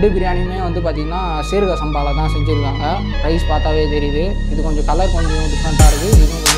ரெண்டு பிரியாணியுமே வந்து பார்த்திங்கன்னா சீரக சம்பாவில் தான் செஞ்சுருக்காங்க ரைஸ் பார்த்தாவே தெரியுது இது கொஞ்சம் கலர் கொஞ்சம் டிஃப்ரெண்ட்டாக இருக்குது இது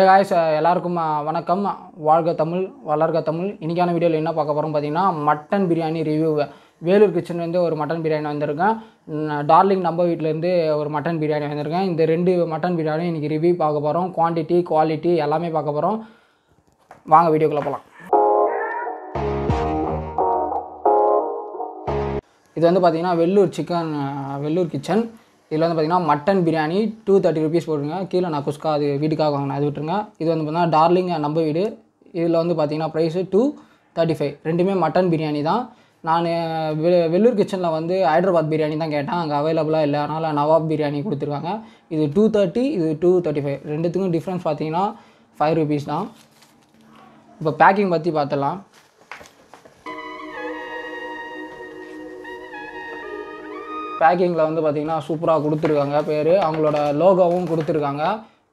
ஹே காய்ஸ் uh, எல்லாருக்கும் uh, வணக்கம் வாழ்க தமிழ் வளர்க தமிழ் இன்றைக்கான வீடியோவில் என்ன பார்க்க போகிறோம் பார்த்தீங்கன்னா மட்டன் பிரியாணி ரிவ்யூ வேலூர் கிச்சன்லேருந்து ஒரு மட்டன் பிரியாணி வந்திருக்கேன் டார்லிங் நம்ம வீட்டிலேருந்து ஒரு மட்டன் பிரியாணி வந்திருக்கேன் இந்த ரெண்டு மட்டன் பிரியாணி இன்றைக்கி ரிவ்யூ பார்க்க போகிறோம் குவான்டிட்டி குவாலிட்டி எல்லாமே பார்க்க போகிறோம் வாங்க வீடியோக்குள்ளே போகலாம் இது வந்து பார்த்திங்கன்னா Vellore chicken uh, Vellore kitchen இதில் வந்து பார்த்திங்கன்னா mutton biryani two thirty rupees போட்டுருங்க கீழே நான் குஸ்கா அது வீட்டுக்காக வாங்கினேன் அது விட்டுருங்க இது வந்து பார்த்திங்கன்னா டார்லிங் நம்ம வீடு இதில் வந்து பார்த்திங்கன்னா ப்ரைஸு டூ தேர்ட்டி ஃபைவ் ரெண்டுமே மட்டன் பிரியாணி தான் நான் வெ வெள்ளூர் கிச்சனில் வந்து ஹைதராபாத் பிரியாணி தான் கேட்டேன் அங்கே அவைலபிளாக இல்லை அதனால் நவாப் பிரியாணி கொடுத்துருக்காங்க இது டூ தேர்ட்டி இது டூ தேர்ட்டி ஃபைவ் ரெண்டுத்துக்கும் டிஃப்ரென்ஸ் பார்த்தீங்கன்னா ஃபைவ் ருபீஸ் தான் இப்போ பேக்கிங் பற்றி பார்த்துடலாம் பேக்கிங்கில் வந்து பார்த்திங்கன்னா சூப்பராக கொடுத்துருக்காங்க பேர் அவங்களோட லோகோவும் கொடுத்துருக்காங்க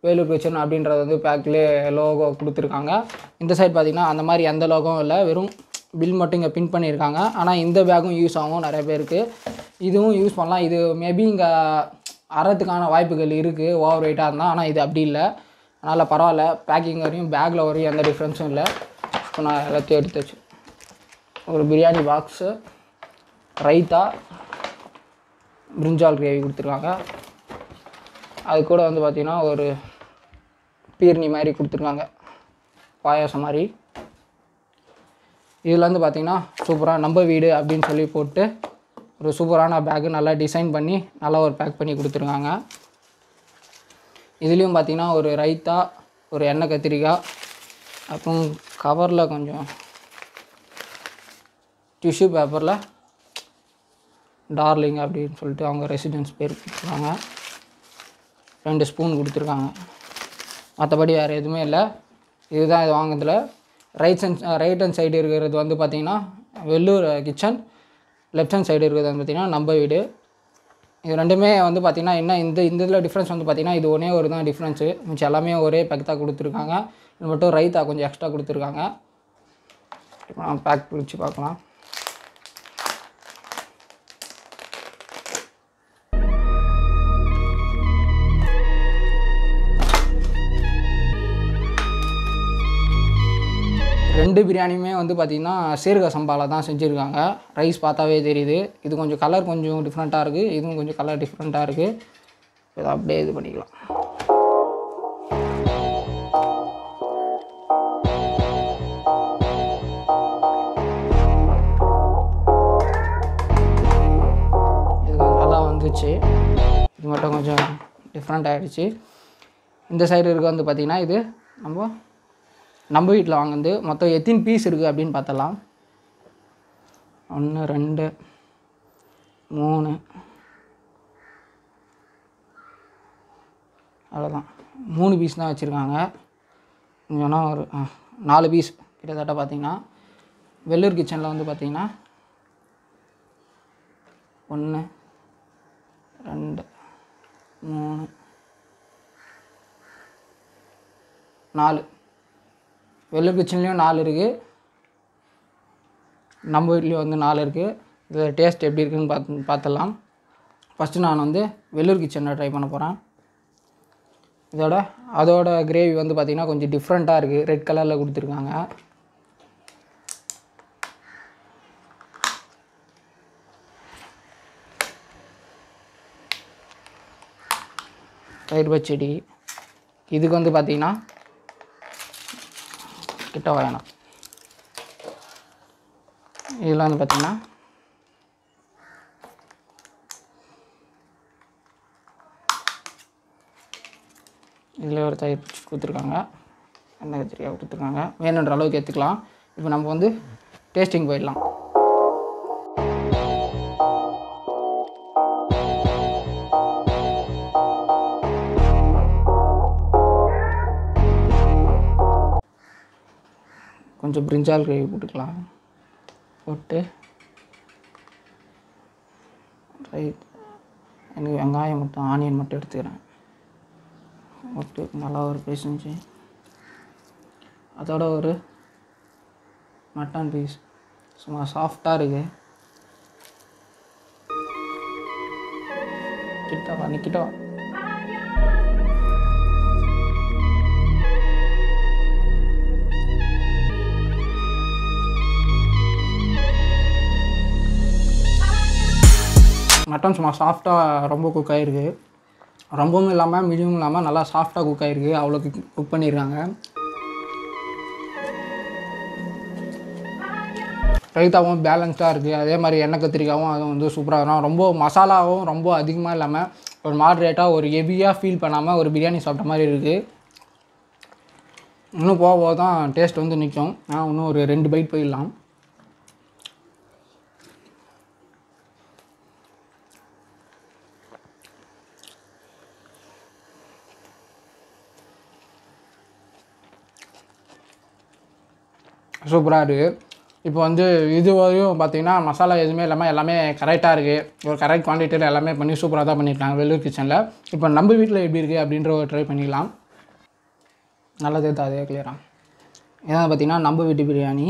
வேலூர் கிச்சன் அப்படின்றது வந்து பேக்லேயே லோகோ கொடுத்துருக்காங்க இந்த சைட் பார்த்திங்கன்னா அந்த மாதிரி எந்த லோகோவும் இல்லை வெறும் பில் மட்டும் இங்கே பின் பண்ணியிருக்காங்க ஆனால் இந்த பேக்கும் யூஸ் ஆகும் நிறைய பேருக்கு இதுவும் யூஸ் பண்ணலாம் இது மேபி இங்கே அறத்துக்கான வாய்ப்புகள் இருக்குது ஓவர் வெயிட்டாக இருந்தால் ஆனால் இது அப்படி இல்லை அதனால் பரவாயில்ல பேக்கிங் வரையும் பேக்கில் வரையும் எந்த டிஃப்ரென்ஸும் இல்லை இப்போ நான் எல்லாத்தையும் எடுத்து வச்சு ஒரு biryani box raita brinjal gravy கொடுத்துருக்காங்க அது கூட வந்து பார்த்திங்கன்னா ஒரு பீர்ணி மாதிரி கொடுத்துருக்காங்க பாயாசம் மாதிரி இதில் வந்து பார்த்திங்கன்னா சூப்பராக நம்ம வீடு அப்படின்னு சொல்லி போட்டு ஒரு சூப்பரான பேக்கு நல்லா டிசைன் பண்ணி நல்லா ஒரு பேக் பண்ணி கொடுத்துருக்காங்க இதுலேயும் பார்த்திங்கன்னா ஒரு ரைத்தா ஒரு எண்ணெய் கத்திரிக்காய் அப்புறம் கவரில் கொஞ்சம் டிஷ்யூ பேப்பரில் டார்லிங் அப்படின்னு சொல்லிட்டு அவங்க ரெசிடென்ஸ் பேர் கொடுத்துருக்காங்க ரெண்டு ஸ்பூன் கொடுத்துருக்காங்க மற்றபடி வேறு எதுவுமே இல்லை இதுதான் இது வாங்கினதில் right hand right hand side இருக்கிறது வந்து பார்த்திங்கன்னா Vellore kitchen left hand side இருக்கிறது வந்து பார்த்திங்கன்னா நம்ம வீடு இது ரெண்டுமே வந்து பார்த்திங்கன்னா என்ன இந்த இந்த இதில் டிஃப்ரென்ஸ் வந்து பார்த்திங்கன்னா இது ஒன்றே ஒரு தான் டிஃப்ரென்ஸு மிச்சம் எல்லாமே ஒரே பேக்டாக கொடுத்துருக்காங்க இது மட்டும் ரைத்தா கொஞ்சம் எக்ஸ்ட்ரா கொடுத்துருக்காங்க பேக் பிரித்து பார்க்கலாம் ரெண்டு பிரியாணியுமே வந்து பார்த்திங்கன்னா சீரக சம்பாவில் தான் செஞ்சுருக்காங்க ரைஸ் பார்த்தாவே தெரியுது இது கொஞ்சம் கலர் கொஞ்சம் டிஃப்ரெண்ட்டாக இருக்குது இதுவும் கொஞ்சம் கலர் டிஃப்ரெண்ட்டாக இருக்குது இதை அப்படியே இது பண்ணிக்கலாம் இது நல்லா வந்துச்சு இது மட்டும் கொஞ்சம் டிஃப்ரெண்ட் ஆகிடுச்சு இந்த சைடு இருக்க வந்து பார்த்திங்கன்னா இது நம்ம நம்ம வீட்டில் வாங்கினது மொத்தம் எத்தின் பீஸ் இருக்குது அப்படின்னு பார்த்தலாம் ஒன்று ரெண்டு மூணு அவ்வளோதான் மூணு பீஸ் தான் வச்சுருக்காங்க கொஞ்சம்னா ஒரு நாலு பீஸ் கிட்டத்தட்ட பார்த்திங்கன்னா வெள்ளூர் கிச்சனில் வந்து பார்த்திங்கன்னா ஒன்று ரெண்டு மூணு நாலு வெள்ளை கிச்சன்லேயும் நாலு இருக்குது நம்ம வீட்லேயும் வந்து நாலு இருக்குது இதில் டேஸ்ட் எப்படி இருக்குதுன்னு பார்த்து பார்த்துடலாம் ஃபஸ்ட்டு நான் வந்து வெள்ளூர் கிச்சனில் ட்ரை பண்ண போகிறேன் இதோட அதோட கிரேவி வந்து பார்த்திங்கன்னா கொஞ்சம் டிஃப்ரெண்ட்டாக இருக்குது ரெட் கலரில் கொடுத்துருக்காங்க தயிர் பச்சடி இதுக்கு வந்து பார்த்திங்கன்னா கிட்ட வரையணும் இதில் வந்து பார்த்திங்கன்னா இதில் ஒரு தயிர் கொடுத்துருக்காங்க எண்ணெய் கத்திரிக்காய் கொடுத்துருக்காங்க வேணுன்ற அளவுக்கு ஏற்றுக்கலாம் இப்போ நம்ம வந்து டேஸ்டிங் போயிடலாம் கொஞ்சம் பிரிஞ்சால் கிரேவி போட்டுக்கலாம் போட்டு ரைட் எனக்கு வெங்காயம் மட்டும் ஆனியன் மட்டும் எடுத்துக்கிறேன் போட்டு நல்லா ஒரு பேசுஞ்சு அதோட ஒரு மட்டன் பீஸ் சும்மா சாஃப்டாக இருக்குது கிட்ட வா நிக்கிட்ட மட்டன் சும்மா சாஃப்டாக ரொம்ப குக் ஆகிருக்கு ரொம்பவும் இல்லாமல் மீடியமும் இல்லாமல் நல்லா சாஃப்டாக குக் ஆகிருக்கு அவ்வளோ குக் பண்ணியிருக்காங்க ரைத்தாவும் பேலன்ஸ்டாக இருக்குது அதே மாதிரி எண்ணெய் கத்திரிக்காவும் அதுவும் வந்து சூப்பராக இருக்கும் ரொம்ப மசாலாவும் ரொம்ப அதிகமாக இல்லாமல் ஒரு மாட்ரேட்டாக ஒரு ஹெவியாக ஃபீல் பண்ணாமல் ஒரு பிரியாணி சாப்பிட்ட மாதிரி இருக்குது இன்னும் போக போக தான் டேஸ்ட் வந்து நிற்கும் நான் இன்னும் ஒரு ரெண்டு பைட் போயிடலாம் சூப்பராக இருக்குது இப்போ வந்து இது வரையும் பார்த்திங்கன்னா மசாலா எதுவுமே இல்லாமல் எல்லாமே கரெக்டாக இருக்குது ஒரு கரெக்ட் குவான்டிட்டியில் எல்லாமே பண்ணி சூப்பராக தான் பண்ணியிருக்காங்க வெள்ளூர் கிச்சனில் இப்போ நம்ம வீட்டில் எப்படி இருக்குது அப்படின்ற ஒரு ட்ரை பண்ணிக்கலாம் நல்லா தெரியுது அதே கிளியராக ஏன்னா பார்த்திங்கன்னா நம்ம வீட்டு பிரியாணி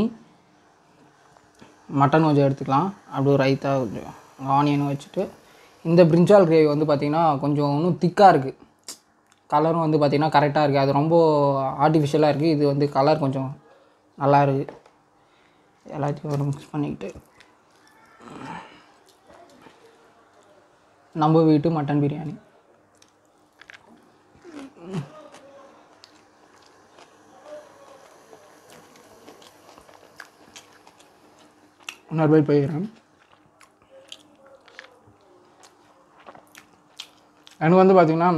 மட்டன் கொஞ்சம் எடுத்துக்கலாம் அப்படியே ரைத்தா கொஞ்சம் ஆனியன் வச்சுட்டு இந்த பிரிஞ்சால் கிரேவி வந்து பார்த்திங்கன்னா கொஞ்சம் இன்னும் திக்காக இருக்குது கலரும் வந்து பார்த்திங்கன்னா கரெக்டாக இருக்குது அது ரொம்ப ஆர்டிஃபிஷியலாக இருக்குது இது வந்து கலர் கொஞ்சம் நல்லா இருக்குது எல்லாத்தையும் ஒரு மிக்ஸ் பண்ணிக்கிட்டு நம்ம வீட்டு மட்டன் பிரியாணி இன்னொரு பைட் போயிடுறேன் எனக்கு வந்து பார்த்திங்கன்னா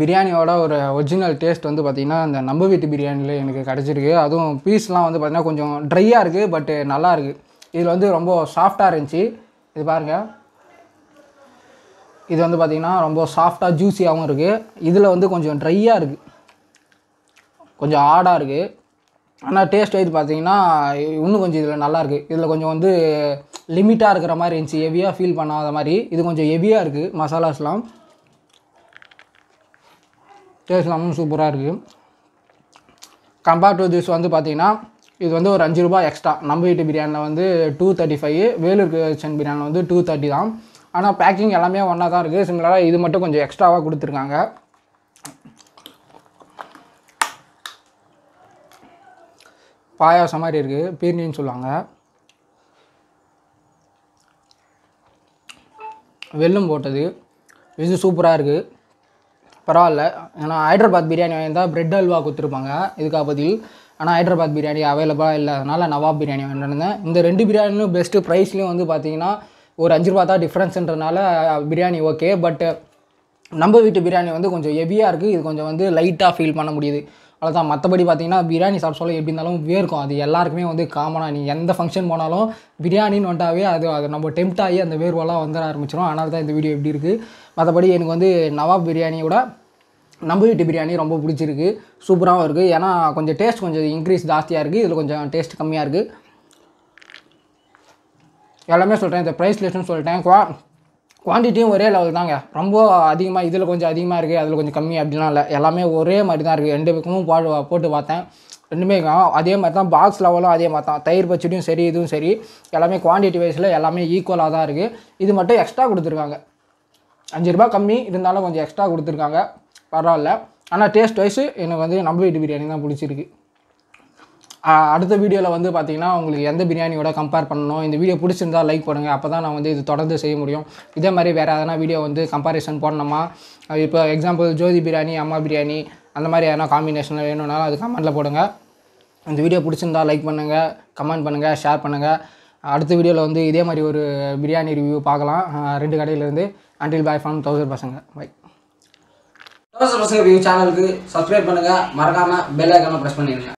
பிரியாணியோட ஒரு ஒரிஜினல் டேஸ்ட் வந்து பார்த்திங்கன்னா அந்த நம்ப வீட்டு பிரியாணியில் எனக்கு கிடச்சிருக்கு அதுவும் பீஸ்லாம் வந்து பார்த்திங்கன்னா கொஞ்சம் ட்ரையாக இருக்குது பட்டு நல்லாயிருக்கு இதில் வந்து ரொம்ப சாஃப்டாக இருந்துச்சு இது பாருங்கள் இது வந்து பார்த்திங்கன்னா ரொம்ப சாஃப்டாக ஜூஸியாகவும் இருக்குது இதில் வந்து கொஞ்சம் ட்ரையாக இருக்குது கொஞ்சம் ஆடாக இருக்குது ஆனால் டேஸ்ட் வைஸ் பார்த்திங்கன்னா இன்னும் கொஞ்சம் இதில் நல்லாயிருக்கு இதில் கொஞ்சம் வந்து லிமிட்டாக இருக்கிற மாதிரி இருந்துச்சு ஹெவியாக ஃபீல் பண்ணாத மாதிரி இது கொஞ்சம் ஹெவியாக இருக்குது மசாலாஸ்லாம் டேஸ்ட்லாமும் சூப்பராக இருக்குது கம்பேர்ட் டு திஸ் வந்து பார்த்திங்கன்னா இது வந்து ஒரு அஞ்சு ரூபா எக்ஸ்ட்ரா நம்ம வீட்டு பிரியாணியில் வந்து two thirty five Vellore kitchen பிரியாணியில் வந்து டூ தேர்ட்டி தான் ஆனால் பேக்கிங் எல்லாமே ஒன்றா தான் இருக்குது சிமிலராக இது மட்டும் கொஞ்சம் எக்ஸ்ட்ராவாக கொடுத்துருக்காங்க பாயாசம் மாதிரி இருக்குது பீர்னின்னு சொல்லுவாங்க வெல்லும் போட்டது இது சூப்பராக இருக்குது பரவாயில்ல ஏன்னா ஹைதராபாத் பிரியாணி வாங்கியிருந்தால் ப்ரெட் அல்வா கொடுத்துருப்பாங்க இதுக்காக பதில் ஆனால் ஹைதராபாத் பிரியாணி அவைலபிளாக இல்லாதனால நவாப் பிரியாணி வாங்கிட்டுருந்தேன் இந்த ரெண்டு பிரியாணியும் பெஸ்ட்டு ப்ரைஸ்லேயும் வந்து பார்த்தீங்கன்னா ஒரு அஞ்சு ரூபா தான் டிஃப்ரென்ஸ்ன்றனால பிரியாணி ஓகே பட் நம்ம வீட்டு பிரியாணி வந்து கொஞ்சம் ஹெவியாக இருக்குது இது கொஞ்சம் வந்து லைட்டாக ஃபீல் பண்ண முடியுது அவ்வளோதான் மற்றபடி பார்த்தீங்கன்னா பிரியாணி சாப்பிட எப்படி இருந்தாலும் வேர்க்கும் அது எல்லாருக்குமே வந்து காமனாக நீ எந்த ஃபங்க்ஷன் போனாலும் பிரியாணின்னு வந்துட்டாவே அது அது நம்ம டெம்ட் ஆகி அந்த வேர்வெல்லாம் வந்துட ஆரம்பிச்சிடும் அதனால தான் இந்த வீடியோ எப்படி இருக்குது மற்றபடி எனக்கு வந்து நவாப் பிரியாணியோட நம்ம வீட்டு பிரியாணி ரொம்ப பிடிச்சிருக்கு சூப்பராகவும் இருக்குது ஏன்னா கொஞ்சம் டேஸ்ட் கொஞ்சம் இன்க்ரீஸ் ஜாஸ்தியாக இருக்குது இதில் கொஞ்சம் டேஸ்ட் கம்மியாக இருக்குது எல்லாமே சொல்கிறேன் இந்த ப்ரைஸ் லிஸ்ட்னு சொல்லிட்டேன் குவான்டிட்டியும் ஒரே லெவல் தாங்க ரொம்ப அதிகமாக இதில் கொஞ்சம் அதிகமாக இருக்குது அதில் கொஞ்சம் கம்மி அப்படிலாம் இல்லை எல்லாமே ஒரே மாதிரி தான் இருக்குது ரெண்டு பக்கமும் பாடு போட்டு பார்த்தேன் ரெண்டுமே அதே மாதிரி தான் பாக்ஸ் லெவலும் அதே மாதிரி தான் தயிர் பச்சடியும் சரி இதுவும் சரி எல்லாமே குவான்டிட்டி வைஸில் எல்லாமே ஈக்குவலாக தான் இருக்குது இது மட்டும் எக்ஸ்ட்ரா கொடுத்துருக்காங்க அஞ்சு ரூபா கம்மி இருந்தாலும் கொஞ்சம் எக்ஸ்ட்ரா கொடுத்துருக்காங்க பரவாயில்ல ஆனால் டேஸ்ட் வைஸு எனக்கு வந்து நம்ம வீட்டு பிரியாணி தான் பிடிச்சிருக்கு அடுத்த வீடியோவில் வந்து பார்த்தீங்கன்னா உங்களுக்கு எந்த பிரியாணியோட கம்பேர் பண்ணணும் இந்த வீடியோ பிடிச்சிருந்தா லைக் பண்ணுங்கள் அப்போ தான் நான் வந்து இது தொடர்ந்து செய்ய முடியும் இதே மாதிரி வேறு எதனா வீடியோ வந்து கம்பாரிசன் போடணுமா இப்போ எக்ஸாம்பிள் ஜோதி பிரியாணி அம்மா பிரியாணி அந்த மாதிரி எதனா காம்பினேஷனில் வேணும்னாலும் அது கமெண்ட்டில் போடுங்க இந்த வீடியோ பிடிச்சிருந்தா லைக் பண்ணுங்கள் கமெண்ட் பண்ணுங்கள் ஷேர் பண்ணுங்கள் அடுத்த வீடியோவில் வந்து இதே மாதிரி ஒரு பிரியாணி ரிவ்யூ பார்க்கலாம் ரெண்டு கடையிலேருந்து அன்டில் பாய் ஃபார்ம் தௌசண்ட் பசங்க பை தௌசண்ட் பசங்க வியூ சேனலுக்கு சப்ஸ்கிரைப் பண்ணுங்கள் மறக்காமல் பெல் ஐக்கான ப்ரெஸ் பண்ணிடுங்க